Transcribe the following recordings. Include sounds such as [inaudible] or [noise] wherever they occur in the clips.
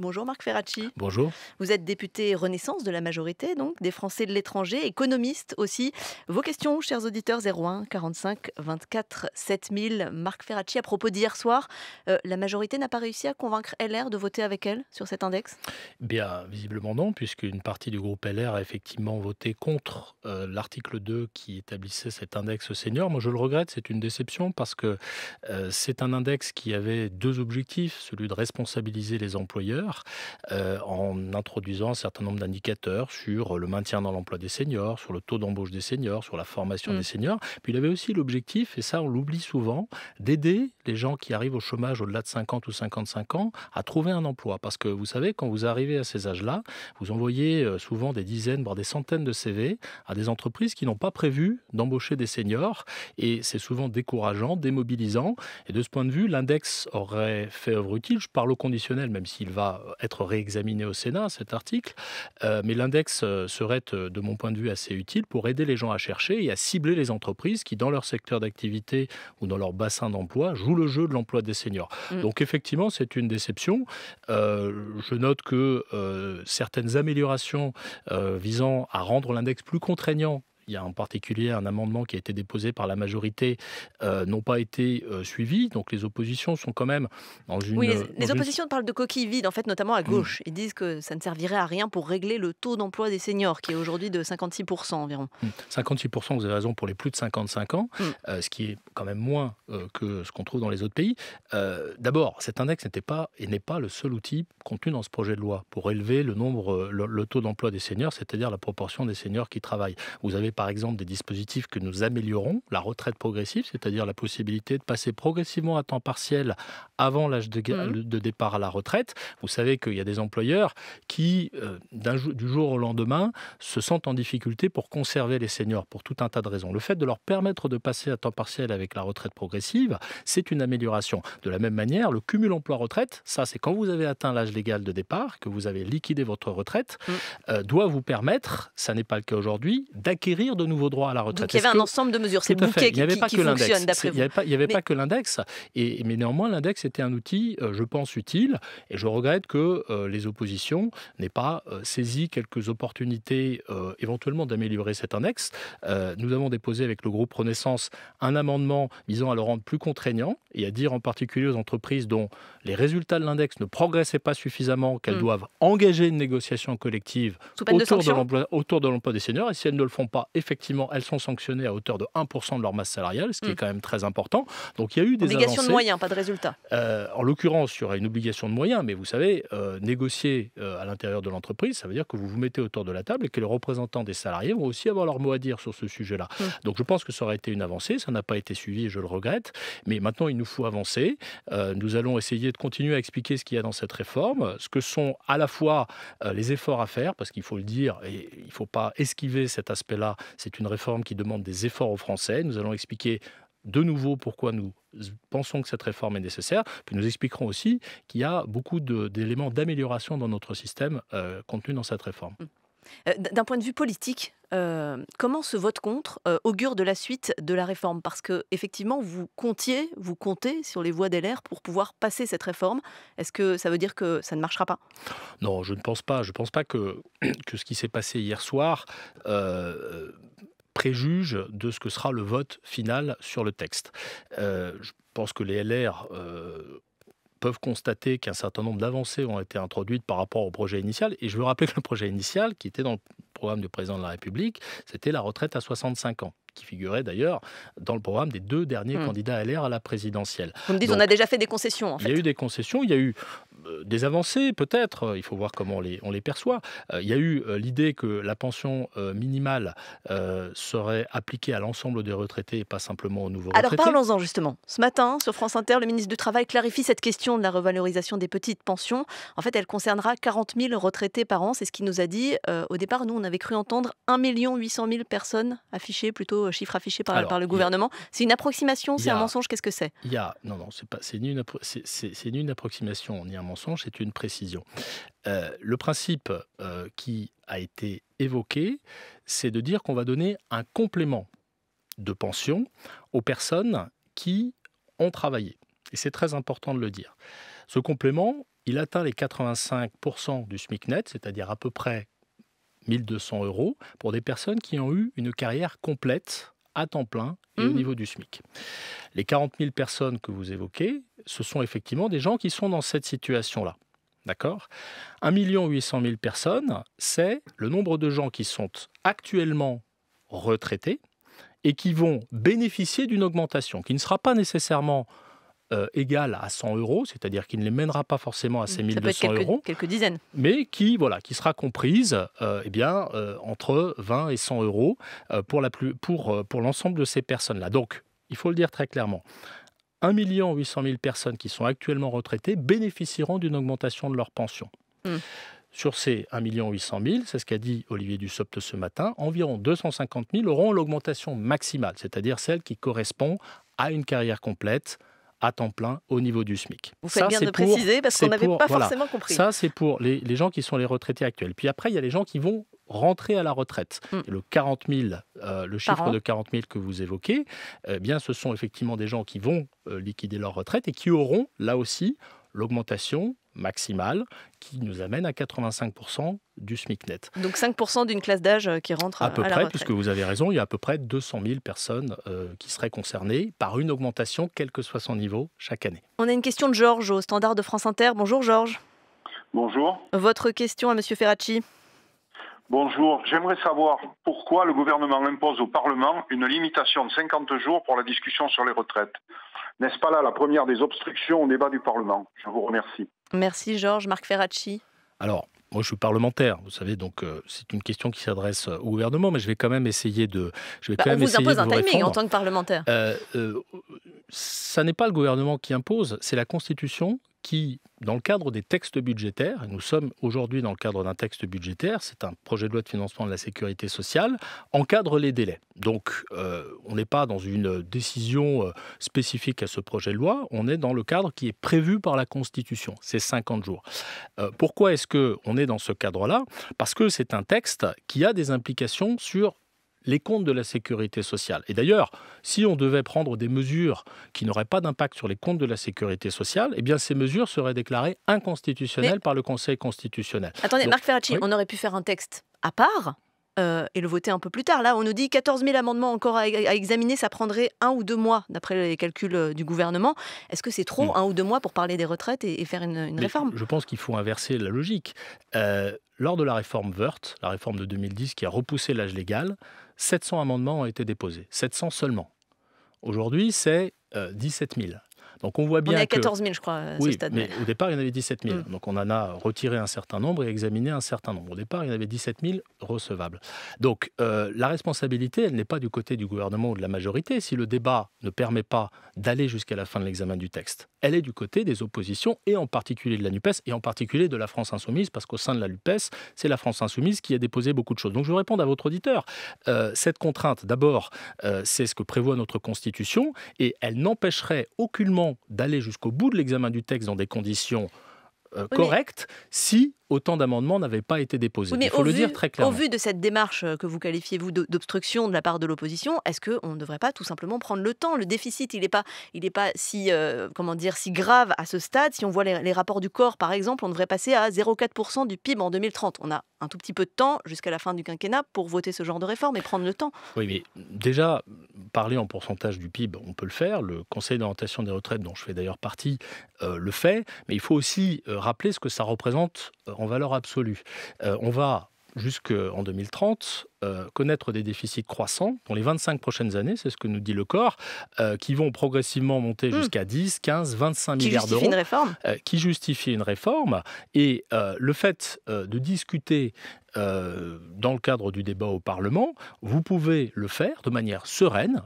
Bonjour Marc Ferracci. Bonjour. Vous êtes député Renaissance de la majorité, donc des Français de l'étranger, économiste aussi. Vos questions, chers auditeurs, 01 45 24 7000. Marc Ferracci, à propos d'hier soir, euh, la majorité n'a pas réussi à convaincre LR de voter avec elle sur cet index Bien, visiblement non, puisqu'une partie du groupe LR a effectivement voté contre euh, l'article 2 qui établissait cet index senior. Moi, je le regrette, c'est une déception parce que euh, c'est un index qui avait deux objectifs, celui de responsabiliser les employeurs euh, en introduisant un certain nombre d'indicateurs sur le maintien dans l'emploi des seniors, sur le taux d'embauche des seniors, sur la formation des mm. seniors. Puis il avait aussi l'objectif, et ça on l'oublie souvent, d'aider les gens qui arrivent au chômage au-delà de 50 ou 55 ans à trouver un emploi. Parce que vous savez, quand vous arrivez à ces âges-là, vous envoyez euh, souvent des dizaines, voire des centaines de CV à des entreprises qui n'ont pas prévu d'embaucher des seniors. Et c'est souvent décourageant, démobilisant. Et de ce point de vue, l'index aurait fait œuvre utile. Je parle au conditionnel, même s'il va euh, être réexaminé au Sénat, cet article, euh, mais l'index euh, serait, de mon point de vue, assez utile pour aider les gens à chercher et à cibler les entreprises qui, dans leur secteur d'activité ou dans leur bassin d'emploi, jouent le jeu de l'emploi des seniors. Mm. Donc effectivement, c'est une déception. je note que certaines améliorations visant à rendre l'index plus contraignant il y a en particulier un amendement qui a été déposé par la majorité, euh, n'ont pas été euh, suivis. Donc les oppositions sont quand même dans une. Oui, les, euh, oppositions parlent de coquilles vides, en fait, notamment à mm. gauche. Ils disent que ça ne servirait à rien pour régler le taux d'emploi des seniors, qui est aujourd'hui de 56% environ. 56%, mm. vous avez raison, pour les plus de 55 ans, mm. ce qui est quand même moins que ce qu'on trouve dans les autres pays. D'abord, cet index n'était pas et n'est pas le seul outil contenu dans ce projet de loi pour élever le nombre, le, le taux d'emploi des seniors, c'est-à-dire la proportion des seniors qui travaillent. Vous avez par exemple des dispositifs que nous améliorons, la retraite progressive, c'est-à-dire la possibilité de passer progressivement à temps partiel avant l'âge de, mmh. de, départ à la retraite. Vous savez qu'il y a des employeurs qui, euh, du jour au lendemain, se sentent en difficulté pour conserver les seniors pour tout un tas de raisons. Le fait de leur permettre de passer à temps partiel avec la retraite progressive, c'est une amélioration. De la même manière, le cumul emploi-retraite, ça c'est quand vous avez atteint l'âge légal de départ, que vous avez liquidé votre retraite, mmh. euh, doit vous permettre, ça n'est pas le cas aujourd'hui, d'acquérir de nouveaux droits à la retraite. Donc, il y avait un ensemble de mesures, c'est le bouquet qui, fonctionne Il n'y avait pas, il y avait pas que l'index, mais néanmoins l'index était un outil, euh, je pense, utile, et je regrette que euh, les oppositions n'aient pas euh, saisi quelques opportunités éventuellement d'améliorer cet index. nous avons déposé avec le groupe Renaissance un amendement visant à le rendre plus contraignant et à dire en particulier aux entreprises dont les résultats de l'index ne progressaient pas suffisamment qu'elles hmm. doivent engager une négociation collective autour de, autour de l'emploi des seniors, et si elles ne le font pas, effectivement, elles sont sanctionnées à hauteur de 1% de leur masse salariale, ce qui est mm. quand même très important. Donc il y a eu des obligation avancées. de moyens, pas de résultats. Euh, en l'occurrence, il y aurait une obligation de moyens, mais vous savez, euh, négocier euh, à l'intérieur de l'entreprise, ça veut dire que vous vous mettez autour de la table et que les représentants des salariés vont aussi avoir leur mot à dire sur ce sujet-là. Mm. Donc je pense que ça aurait été une avancée, ça n'a pas été suivi, je le regrette, mais maintenant il nous faut avancer. nous allons essayer de continuer à expliquer ce qu'il y a dans cette réforme, ce que sont à la fois les efforts à faire, parce qu'il faut le dire, et il ne faut pas esquiver cet aspect-là, c'est une réforme qui demande des efforts aux Français. Nous allons expliquer de nouveau pourquoi nous pensons que cette réforme est nécessaire. Puis nous expliquerons aussi qu'il y a beaucoup d'éléments d'amélioration dans notre système euh, contenus dans cette réforme. Mm. Euh, d'un point de vue politique, euh, comment ce vote contre euh, augure de la suite de la réforme Parce que effectivement, vous comptiez, vous comptez sur les voix des LR pour pouvoir passer cette réforme. Est-ce que ça veut dire que ça ne marchera pas Non, je ne pense pas. Je ne pense pas [clears throat] que, ce qui s'est passé hier soir préjuge de ce que sera le vote final sur le texte. je pense que les LR peuvent constater qu'un certain nombre d'avancées ont été introduites par rapport au projet initial. Et je veux rappeler que le projet initial, qui était dans le programme du président de la République, c'était la retraite à 65 ans qui figurait d'ailleurs dans le programme des deux derniers hmm. candidats candidats l'air à la présidentielle. Vous me dites, on a déjà fait des concessions en fait. Il y a eu des concessions, il y a eu euh, des avancées peut-être, il faut voir comment on les, on les perçoit. Euh, il y a eu euh, l'idée que la pension minimale serait appliquée à l'ensemble des retraités et pas simplement aux nouveaux retraités. Alors parlons-en justement. Ce matin, sur France Inter, le ministre du Travail clarifie cette question de la revalorisation des petites pensions. En fait, elle concernera 40 000 retraités par an, c'est ce qu'il nous a dit. au départ, nous, on avait cru entendre 1 800 000 personnes affichées plutôt chiffres affichés par, le gouvernement. C'est une approximation, c'est un mensonge, qu'est-ce que c'est Il a, non, non, c'est pas, c'est ni, une, approximation ni un mensonge, c'est une précision. Euh, le principe euh, qui a été évoqué, c'est de dire qu'on va donner un complément de pension aux personnes qui ont travaillé. Et c'est très important de le dire. Ce complément, il atteint les 85% du SMIC net, c'est-à-dire à peu près 1200 euros pour des personnes qui ont eu une carrière complète à temps plein et au mmh. niveau du SMIC. Les 40 000 personnes que vous évoquez, ce sont effectivement des gens qui sont dans cette situation-là. D'accord 1 800 000 personnes, c'est le nombre de gens qui sont actuellement retraités et qui vont bénéficier d'une augmentation qui ne sera pas nécessairement égal euh, égale à 100 euros, c'est-à-dire qu'il ne les mènera pas forcément à mmh, ces 1200 euros, quelques dizaines, mais qui voilà, qui sera comprise, euh, eh bien euh, entre 20 et 100 euros pour l'ensemble de ces personnes-là. Donc, il faut le dire très clairement. 1 800 000 personnes qui sont actuellement retraitées bénéficieront d'une augmentation de leur pension. Mmh. Sur ces 1 800 000, c'est ce qu'a dit Olivier Dussopt ce matin, environ 250 000 auront l'augmentation maximale, c'est-à-dire celle qui correspond à une carrière complète, à temps plein au niveau du SMIC. Vous faites bien de préciser parce qu'on n'avait pas forcément compris. Ça, c'est pour les, gens qui sont les retraités actuels. Puis après, il y a les gens qui vont rentrer à la retraite. Hmm. le euh, le chiffre de 40 000 que vous évoquez, eh bien, ce sont effectivement des gens qui vont euh, liquider leur retraite et qui auront, là aussi, l'augmentation maximale qui nous amène à 85% du SMIC net. Donc 5% d'une classe d'âge euh, qui rentre à peu près, puisque vous avez raison, il y a à peu près 200 000 personnes euh, qui seraient concernées par une augmentation, quel que soit son niveau, chaque année. On a une question de Georges au standard de France Inter. Bonjour Georges. Bonjour. Votre question à Monsieur Ferracci. Bonjour, j'aimerais savoir pourquoi le gouvernement impose au Parlement une limitation de 50 jours pour la discussion sur les retraites. N'est-ce pas là la première des obstructions au débat du Parlement Je vous remercie. Merci Georges. Marc Ferracci. Alors, moi, je suis parlementaire, vous savez, donc euh, c'est une question qui s'adresse euh, au gouvernement, mais je vais quand même essayer de. Je vais bah, quand on vous impose un timing en tant que parlementaire. Euh, ça n'est pas le gouvernement qui impose, c'est la Constitution qui, dans le cadre des textes budgétaires, nous sommes aujourd'hui dans le cadre d'un texte budgétaire, c'est un projet de loi de financement de la sécurité sociale, encadre les délais. Donc, euh, on n'est pas dans une décision euh, spécifique à ce projet de loi, on est dans le cadre qui est prévu par la Constitution, c'est 50 jours. Euh, pourquoi est-ce qu'on est dans ce cadre-là Parce que c'est un texte qui a des implications sur les comptes de la sécurité sociale. Et d'ailleurs, si on devait prendre des mesures qui n'auraient pas d'impact sur les comptes de la sécurité sociale, eh bien ces mesures seraient déclarées inconstitutionnelles par le Conseil constitutionnel. Attendez, Marc Ferracci, on aurait pu faire un texte à part euh, et le voter un peu plus tard. Là, on nous dit 14 000 amendements encore à, examiner, ça prendrait un ou deux mois, d'après les calculs euh, du gouvernement. Est-ce que c'est trop, hmm. un ou deux mois, pour parler des retraites et, faire une, réforme Je pense qu'il faut inverser la logique. Euh, lors de la réforme Wörth, la réforme de 2010 qui a repoussé l'âge légal, 700 amendements ont été déposés, 700 seulement. Aujourd'hui, c'est 17 euh, 000. Donc on voit bien. On est à 14 000, je crois, ce euh, stade. Mais au départ, il y en avait 17 000. Mm. Donc on en a retiré un certain nombre et examiné un certain nombre. Au départ, il y en avait 17 000 recevables. Donc euh, la responsabilité, elle n'est pas du côté du gouvernement ou de la majorité si le débat ne permet pas d'aller jusqu'à la fin de l'examen du texte. Elle est du côté des oppositions et en particulier de la NUPES et en particulier de la France Insoumise, parce qu'au sein de la NUPES, c'est la France Insoumise qui a déposé beaucoup de choses. Donc je vais répondre à votre auditeur. Euh, cette contrainte, d'abord, c'est ce que prévoit notre Constitution et elle n'empêcherait aucunement d'aller jusqu'au bout de l'examen du texte dans des conditions euh, correct si autant d'amendements n'avaient pas été déposés. mais Il le dire très clairement. Au vu de cette démarche euh, que vous qualifiez vous d'obstruction de la part de l'opposition, est-ce qu'on ne devrait pas tout simplement prendre le temps Le déficit, il n'est pas, il est pas si, euh, comment dire, si grave à ce stade. Si on voit les, rapports du corps, par exemple, on devrait passer à 0,4% du PIB en 2030. On a un tout petit peu de temps jusqu'à la fin du quinquennat pour voter ce genre de réforme et prendre le temps. Oui, mais déjà, parler en pourcentage du PIB, on peut le faire. Le Conseil d'orientation des retraites, dont je fais d'ailleurs partie, le fait. Mais il faut aussi rappeler ce que ça représente euh, en valeur absolue. Euh, on va jusqu'en 2030 euh, connaître des déficits croissants dans les 25 prochaines années, c'est ce que nous dit le corps, euh, qui vont progressivement monter hmm. jusqu'à 10, 15, 25 milliards d'euros. Qui justifie une réforme. Euh, qui justifie une réforme. Et le fait de discuter dans le cadre du débat au Parlement, vous pouvez le faire de manière sereine.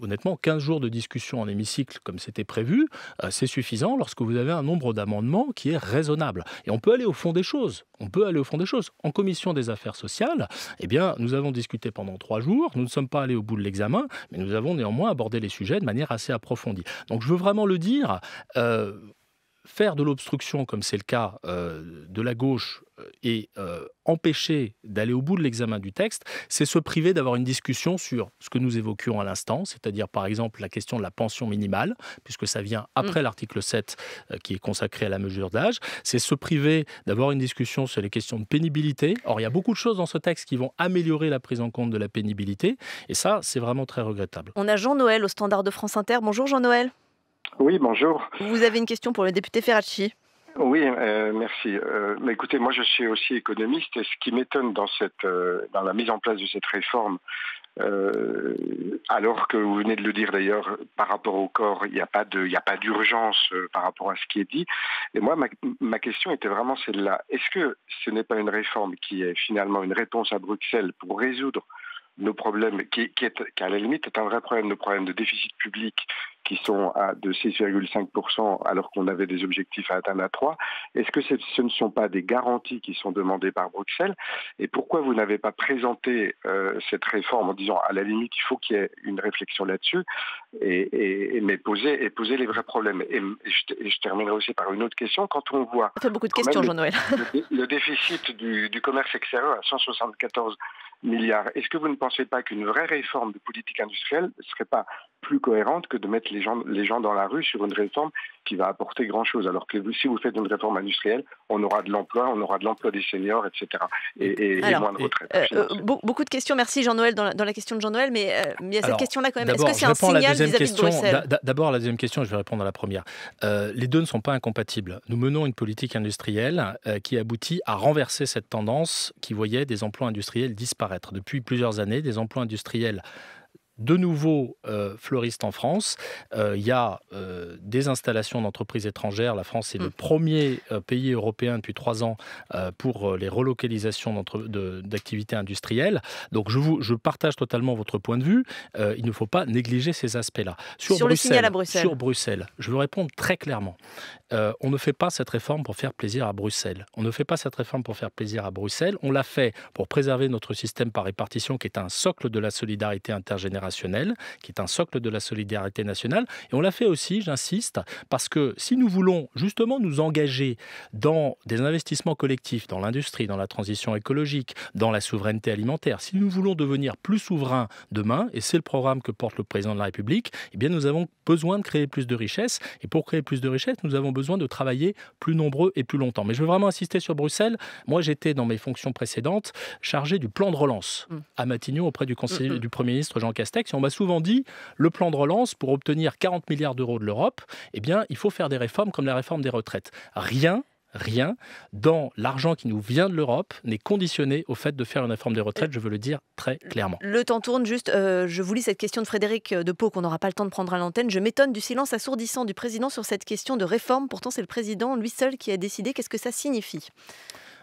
Honnêtement, 15 jours de discussion en hémicycle, comme c'était prévu, c'est suffisant lorsque vous avez un nombre d'amendements qui est raisonnable. Et on peut aller au fond des choses. On peut aller au fond des choses. En commission des affaires sociales, eh bien, nous avons discuté pendant trois jours, nous ne sommes pas allés au bout de l'examen, mais nous avons néanmoins abordé les sujets de manière assez approfondie. Donc je veux vraiment le dire, euh, faire de l'obstruction, comme c'est le cas euh, de la gauche et euh, empêcher d'aller au bout de l'examen du texte, c'est se priver d'avoir une discussion sur ce que nous évoquions à l'instant, c'est-à-dire par exemple la question de la pension minimale, puisque ça vient mmh. après l'article 7 euh, qui est consacré à la mesure d'âge, c'est se priver d'avoir une discussion sur les questions de pénibilité. Or, il y a beaucoup de choses dans ce texte qui vont améliorer la prise en compte de la pénibilité, et ça, c'est vraiment très regrettable. On a Jean-Noël au standard de France Inter. Bonjour Jean-Noël. Oui, bonjour. Vous avez une question pour le député Ferracci. Oui, euh, merci. Euh, écoutez, moi je suis aussi économiste et ce qui m'étonne dans, euh, dans la mise en place de cette réforme, alors que vous venez de le dire d'ailleurs, par rapport au corps, il n'y a pas d'urgence par rapport à ce qui est dit. Et moi, ma question était vraiment celle-là. Est-ce que ce n'est pas une réforme qui est finalement une réponse à Bruxelles pour résoudre nos problèmes, qui, est, qui à la limite est un vrai problème, nos problèmes de déficit public qui sont à de 6,5% alors qu'on avait des objectifs à atteindre à 3. Est-ce que ce ne sont pas des garanties qui sont demandées par Bruxelles Et pourquoi vous n'avez pas présenté euh, cette réforme en disant à la limite il faut qu'il y ait une réflexion là-dessus et, mais poser, les vrais problèmes et, je, terminerai aussi par une autre question. Quand on voit... beaucoup de questions, Jean-Noël. le, déficit du, du commerce extérieur à 174 milliards, est-ce que vous ne pensez ne pensais pas qu'une vraie réforme de politique industrielle ne serait pas plus cohérente que de mettre les gens, les gens dans la rue sur une réforme qui va apporter grand-chose. Alors que si vous faites une réforme industrielle, on aura de l'emploi, on aura de l'emploi des seniors, etc. Et, moins de retraite. Euh, euh, beaucoup de questions, merci Jean-Noël, dans, dans, la question de Jean-Noël, mais euh, il y a cette question-là quand même. Est-ce que c'est un signal vis-à-vis de D'abord, la deuxième question, je vais répondre à la première. les deux ne sont pas incompatibles. Nous menons une politique industrielle qui aboutit à renverser cette tendance qui voyait des emplois industriels disparaître. Depuis plusieurs années, des emplois industriels de nouveaux euh, fleuristes en France. Il euh, y a euh, des installations d'entreprises étrangères. La France est le mmh. premier euh, pays européen depuis trois ans pour les relocalisations d'activités industrielles. Donc je, partage totalement votre point de vue. il ne faut pas négliger ces aspects-là. Sur, le signal à Bruxelles. Sur Bruxelles, je veux répondre très clairement. on ne fait pas cette réforme pour faire plaisir à Bruxelles. On ne fait pas cette réforme pour faire plaisir à Bruxelles. On l'a fait pour préserver notre système par répartition qui est un socle de la solidarité intergénérationnelle qui est un socle de la solidarité nationale. Et on l'a fait aussi, j'insiste, parce que si nous voulons justement nous engager dans des investissements collectifs, dans l'industrie, dans la transition écologique, dans la souveraineté alimentaire, si nous voulons devenir plus souverains demain, et c'est le programme que porte le président de la République, eh bien nous avons besoin de créer plus de richesses. Et pour créer plus de richesses, nous avons besoin de travailler plus nombreux et plus longtemps. Mais je veux vraiment insister sur Bruxelles. Moi, j'étais dans mes fonctions précédentes chargé du plan de relance mm. à Matignon auprès du, mm, mm. du Premier ministre Jean Castex on m'a souvent dit, le plan de relance, pour obtenir 40 milliards d'euros de l'Europe, eh bien, il faut faire des réformes comme la réforme des retraites. Rien rien dans l'argent qui nous vient de l'Europe n'est conditionné au fait de faire une réforme des retraites, je veux le dire très clairement. Le temps tourne, juste, euh, je vous lis cette question de Frédéric euh, de qu'on n'aura pas le temps de prendre à l'antenne. Je m'étonne du silence assourdissant du président sur cette question de réforme. Pourtant, c'est le président lui seul qui a décidé. Qu'est-ce que ça signifie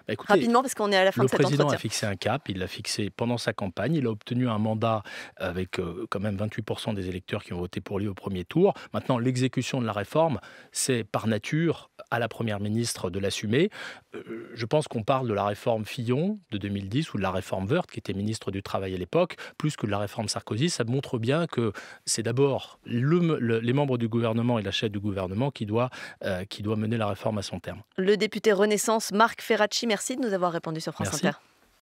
bah, Rapidement, parce qu'on est à la fin de cette entretien. Le président a fixé un cap, il l'a fixé pendant sa campagne, il a obtenu un mandat avec euh, quand même 28% des électeurs qui ont voté pour lui au premier tour. Maintenant, l'exécution de la réforme, c'est par nature à la Première ministre de l'assumer. Euh, je pense qu'on parle de la réforme Fillon de 2010 ou de la réforme Wörth, qui était ministre du Travail à l'époque, plus que de la réforme Sarkozy. Ça montre bien que c'est d'abord le, les membres du gouvernement et la chef du gouvernement qui doit, euh, qui doit mener la réforme à son terme. Le député Renaissance Marc Ferracci, merci de nous avoir répondu sur France Inter.